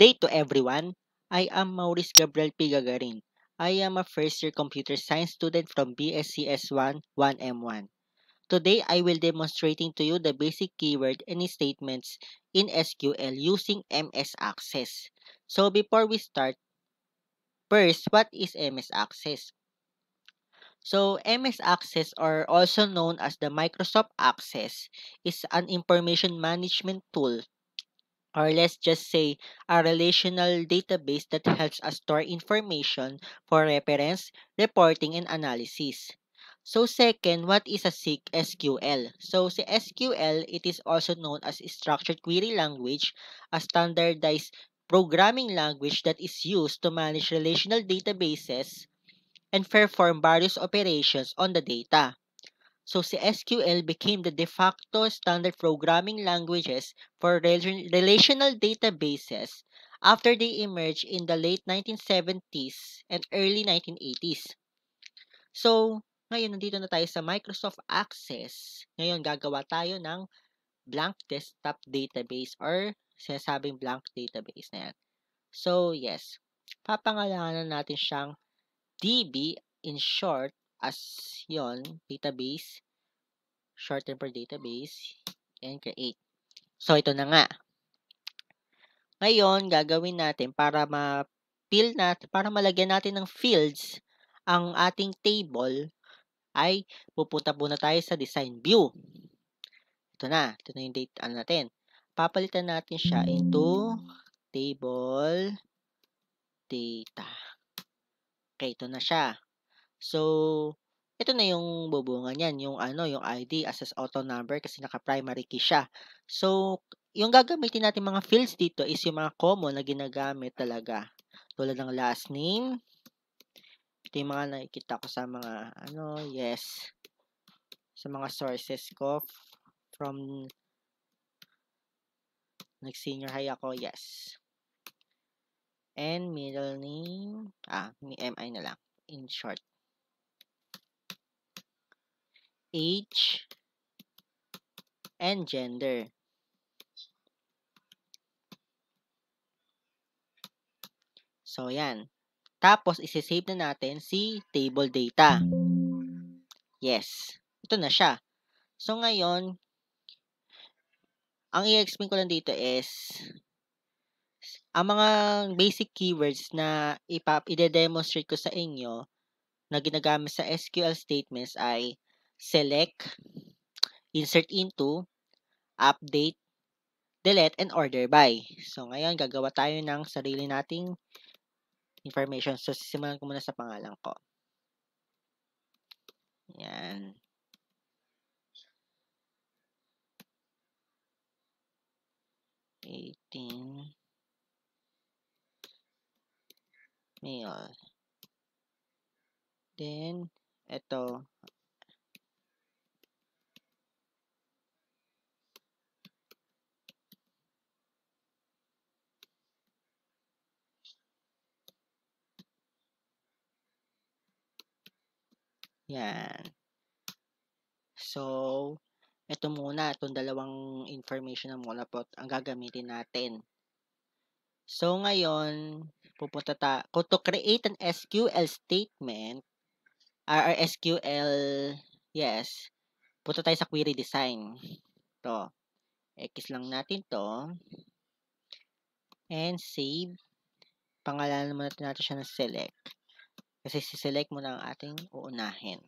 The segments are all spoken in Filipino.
day to everyone. I am Maurice Gabriel Pigagarin. I am a first-year computer science student from BSCS1 1M1. Today, I will demonstrating to you the basic keyword and statements in SQL using MS Access. So before we start, first, what is MS Access? So, MS Access, or also known as the Microsoft Access, is an information management tool or let's just say a relational database that helps us store information for reference, reporting, and analysis. So second, what is a SQL? So si SQL, it is also known as Structured Query Language, a standardized programming language that is used to manage relational databases and perform various operations on the data. So si SQL became the de facto standard programming languages for relational databases after they emerged in the late 1970s and early 1980s. So, ngayon nandito na tayo sa Microsoft Access. Ngayon gagawa tayo ng blank desktop database or sinasabing blank database na yan. So, yes. Papangalanan natin siyang DB in short as yon database short temper database, and create. So, ito na nga. Ngayon, gagawin natin para ma-fill natin, para malagyan natin ng fields ang ating table ay pupunta muna tayo sa design view. Ito na. Ito na yung date ano natin. Papalitan natin siya into table data. Okay, ito na siya. So, ito na yung bubungan niyan, yung ano, yung ID as auto number kasi naka-primary key siya. So, yung gagamitin natin mga fields dito is yung mga common na ginagamit talaga. Tulad ng last name. Ito yung mga nakikita ko sa mga, ano, yes. Sa mga sources ko from nag-senior high ako, yes. And middle name, ah, may MI na lang, in short age, and gender. So, yan. Tapos, isi-save na natin si table data. Yes. Ito na siya. So, ngayon, ang i-explain ko lang dito is, ang mga basic keywords na ipap ide-demonstrate ko sa inyo na ginagamit sa SQL statements ay select, insert into, update, delete, and order by. So, ngayon, gagawa tayo ng sarili nating information. So, sisimulan ko muna sa pangalan ko. Yan. Eighteen. Male. Then, ito, Yan. So, ito muna, itong dalawang information na muna po ang gagamitin natin. So, ngayon, pupunta ta, kung to create an SQL statement, ah, or SQL, yes, punta tayo sa query design. To. X lang natin to. And save. Pangalanan muna natin siya ng select. Kasi siselect mo na ang ating uunahin.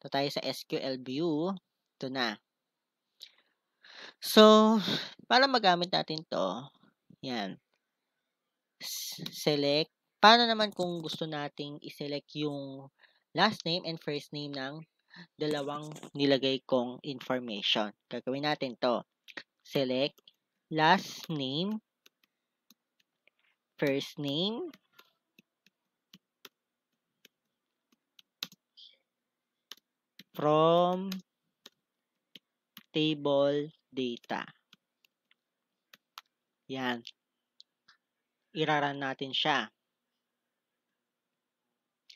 Ito tayo sa SQL view. Ito na. So, para magamit natin to, yan. Select. Paano naman kung gusto nating i-select yung last name and first name ng dalawang nilagay kong information. Gagawin natin to. Select last name, first name, from table data. Yan. Iraran natin siya.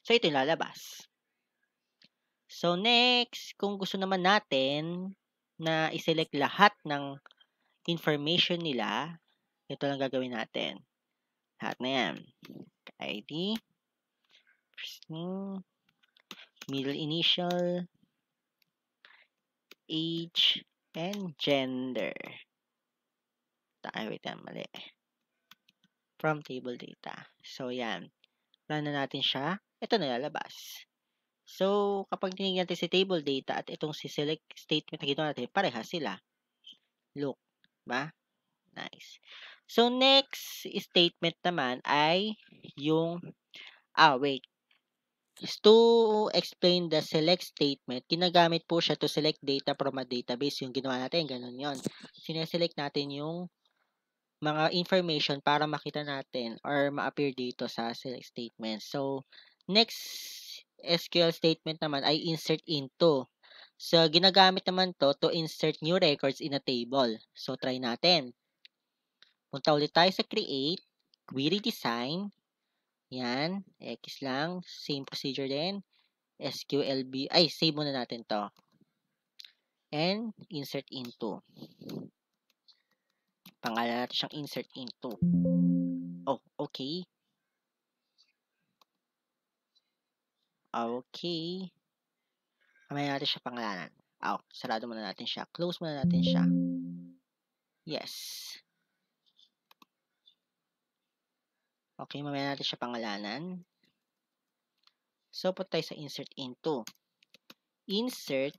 So, ito yung lalabas. So, next, kung gusto naman natin na iselect lahat ng information nila, ito lang gagawin natin. Lahat na yan. ID, first name, middle initial, age, and gender. Ay, wait yan, mali. From table data. So, yan. Run na natin siya. Ito na lalabas. So, kapag tinignan natin si table data at itong si select statement na ginawa natin, pareha sila. Look. Ba? Nice. So, next statement naman ay yung, ah, wait is to explain the select statement, kinagamit po siya to select data from a database. Yung ginawa natin, ganun yon. Sineselect natin yung mga information para makita natin or ma-appear dito sa select statement. So, next SQL statement naman ay insert into. So, ginagamit naman to to insert new records in a table. So, try natin. Punta ulit tayo sa create, query design, yan, X lang. Same procedure din. SQLB, ay, save muna natin to. And insert into. Pangalan natin siyang insert into. Oh, okay. Okay. Kamaya natin siya pangalanan. Oh, sarado muna natin siya. Close muna natin siya. Yes. Okay, mamaya natin siya pangalanan. So, punta tayo sa insert into. Insert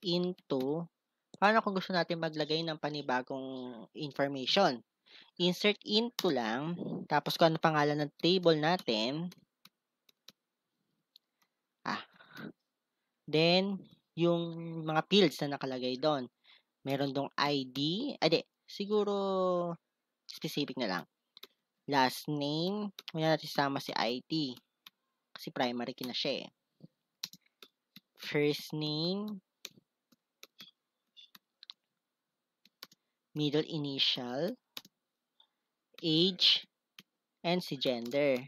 into, paano kung gusto natin maglagay ng panibagong information? Insert into lang, tapos kung ano pangalan ng table natin, ah, then, yung mga fields na nakalagay doon. Meron dong ID, ade, siguro specific na lang last name. Muna natin sama si IT. Kasi primary kina siya eh. First name. Middle initial. Age. And si gender.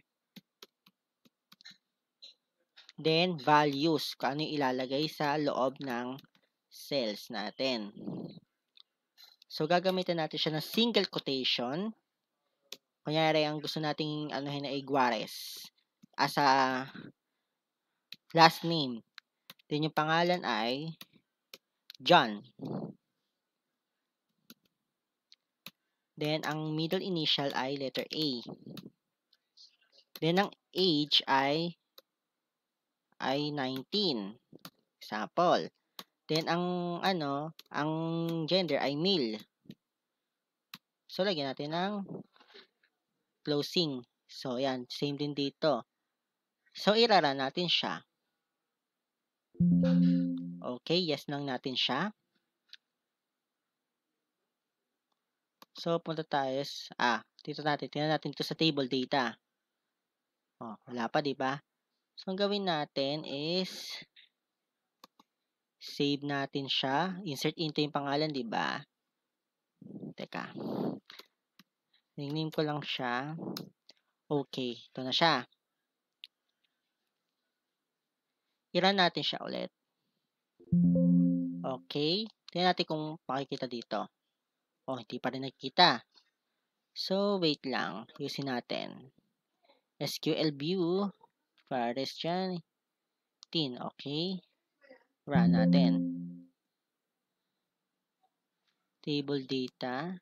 Then, values. Kung ano ilalagay sa loob ng cells natin. So, gagamitan natin siya ng single quotation kunyari, ang gusto nating anuhin na Iguares as a last name. Then, yung pangalan ay John. Then, ang middle initial ay letter A. Then, ang age ay ay 19. Example. Then, ang ano, ang gender ay male. So, lagyan natin ng closing. So, ayan, same din dito. So, iraran natin siya. Okay, yes lang natin siya. So, punta tayo, ah, dito natin, tingnan natin ito sa table data. Oh, wala pa, di ba? So, ang gawin natin is, save natin siya. Insert into yung pangalan, di ba? Teka. Ningning ko lang siya. Okay, ito na siya. I-run natin siya ulit. Okay. Tingnan natin kung makikita dito. Oh, hindi pa rin nakikita. So, wait lang. Ayusin natin. SQL view. Pares dyan. 10. Okay. Run natin. Table data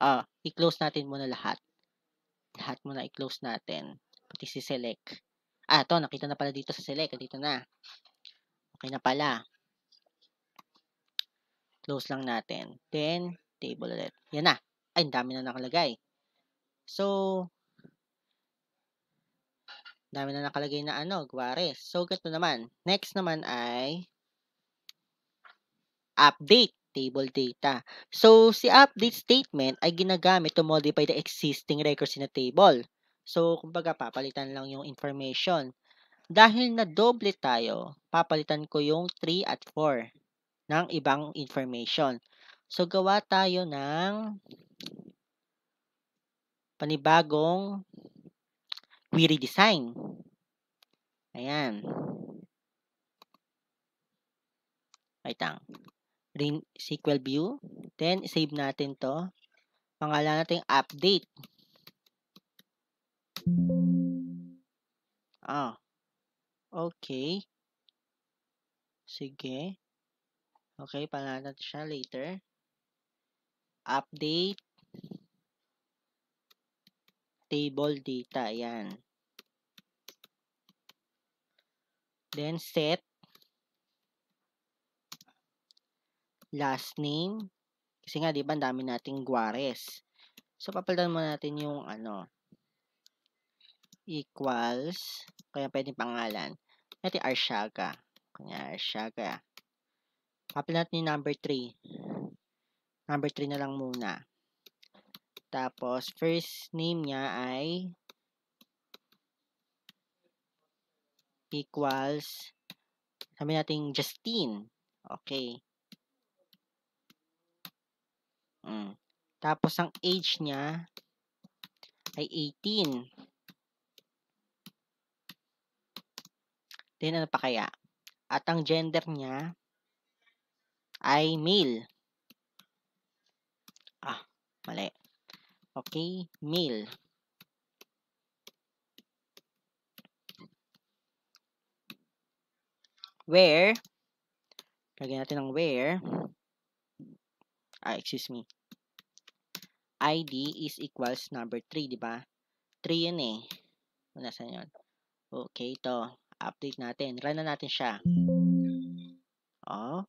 ah, i-close natin muna lahat. Lahat muna i-close natin. Pati si select. Ah, to nakita na pala dito sa select. Dito na. Okay na pala. Close lang natin. Then, table ulit. Yan na. Ay, dami na nakalagay. So, dami na nakalagay na ano, guwares. So, ganito naman. Next naman ay update table data. So, si update statement ay ginagamit to modify the existing records in a table. So, kumbaga, papalitan lang yung information. Dahil na doble tayo, papalitan ko yung 3 at 4 ng ibang information. So, gawa tayo ng panibagong query design. Ayan. Wait lang ring SQL view. Then, save natin to. Pangalan natin update. Ah. Okay. Sige. Okay, pangalan natin siya later. Update table data. Ayan. Then, set. last name. Kasi nga, di ba, ang dami nating Guares. So, papalitan mo natin yung, ano, equals, kaya pwedeng pangalan. Natin Arshaga. Kanya Arshaga. Papalitan natin yung number 3. Number 3 na lang muna. Tapos, first name niya ay equals sabi natin Justine. Okay. Mm. Tapos ang age niya ay 18. Then ano pa kaya? At ang gender niya ay male. Ah, mali. Okay, male. Where, lagyan natin ng where, ah, excuse me, ID is equals number 3, di ba? 3 yun eh. Nasaan yun? Okay, to Update natin. Run na natin siya. Oh.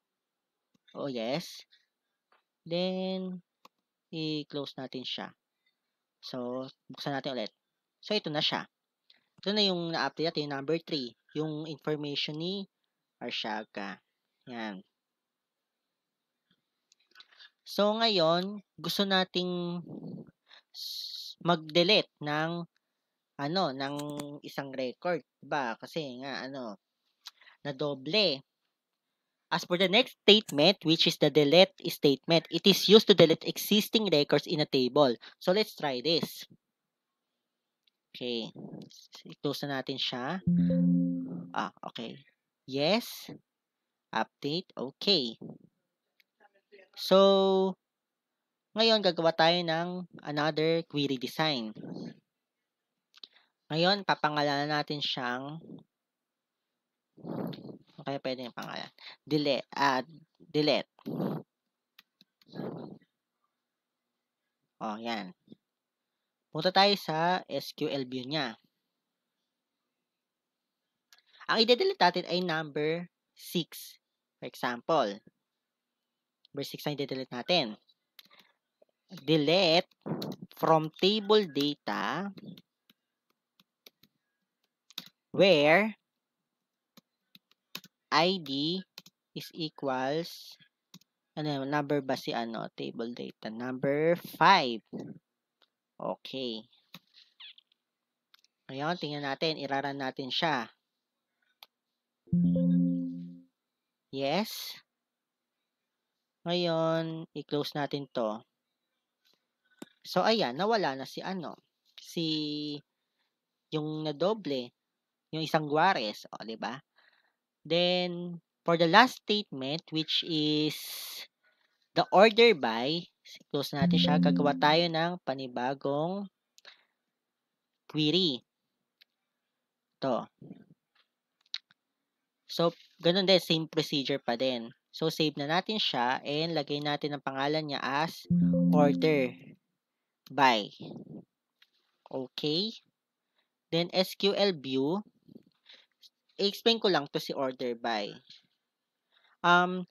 Oh, yes. Then, i-close natin siya. So, buksan natin ulit. So, ito na siya. Ito na yung na-update natin, number 3. Yung information ni Arshaga. Yan. So ngayon, gusto nating mag-delete ng ano ng isang record, 'di ba? Kasi nga ano na doble. As for the next statement, which is the delete statement, it is used to delete existing records in a table. So let's try this. Okay. I-close na natin siya. Ah, okay. Yes. Update. Okay. So, ngayon gagawa tayo ng another query design. Ngayon, papangalanan natin siyang Okay, pwede yung pangalan. Delete. Add. delete. O, yan. Punta tayo sa SQL view niya. Ang ide delete natin ay number 6. For example, Verse 6 na i-delete natin. Delete from table data where ID is equals ano number ba si ano table data number 5 okay ngayon tingnan natin iraran natin siya yes ngayon, i-close natin to. So, ayan, nawala na si ano, si yung nadoble, yung isang guares, o, di ba? Then, for the last statement, which is the order by, close natin siya, gagawa tayo ng panibagong query. To. So, ganun din, same procedure pa din. So, save na natin siya and lagay natin ang pangalan niya as order hmm. by. Okay. Then, SQL view. I-explain ko lang to si order by. Um,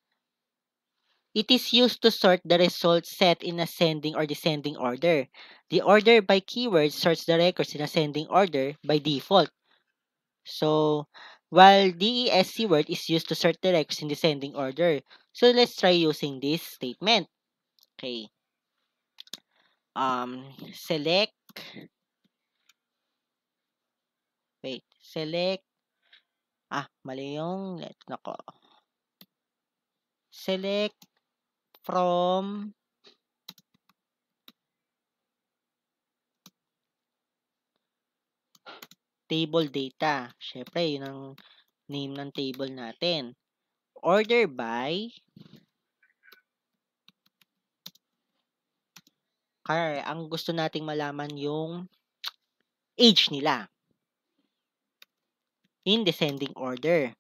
it is used to sort the results set in ascending or descending order. The order by keyword sorts the records in ascending order by default. So, while DESC word is used to sort the records in descending order. So let's try using this statement. Okay. Um, select. Wait, select. Ah, mali yung let nako. Select from table data. Siyempre, yun ang name ng table natin. Order by car. Ang gusto nating malaman yung age nila. In descending order.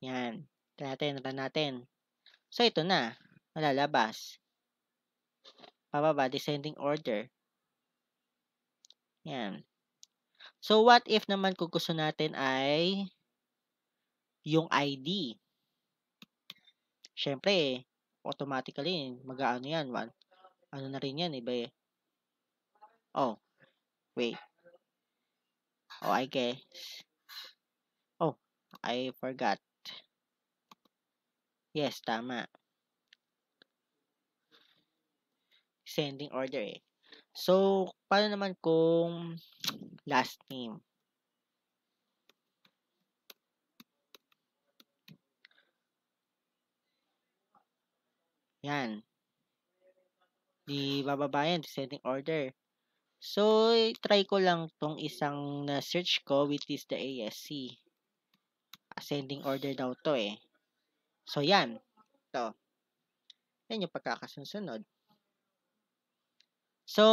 Yan. Ito natin, run natin. So, ito na. Malalabas. Pababa, descending order. Yan. So, what if naman kung gusto natin ay yung ID? Siyempre, automatically, mag-ano yan, one. Ano na rin yan, iba eh. Oh, wait. Oh, I guess. Oh, I forgot. Yes, tama. Sending order eh. So, paano naman kung last name. Yan. Di bababa yan, descending order. So, try ko lang tong isang na search ko which is the ASC. Ascending order daw to eh. So, yan. to Yan yung pagkakasunod. So,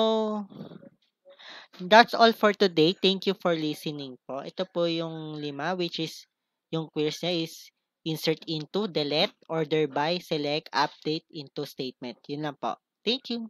That's all for today. Thank you for listening po. Ito po yung lima, which is, yung queries niya is, insert into, delete, order by, select, update into statement. Yun lang po. Thank you.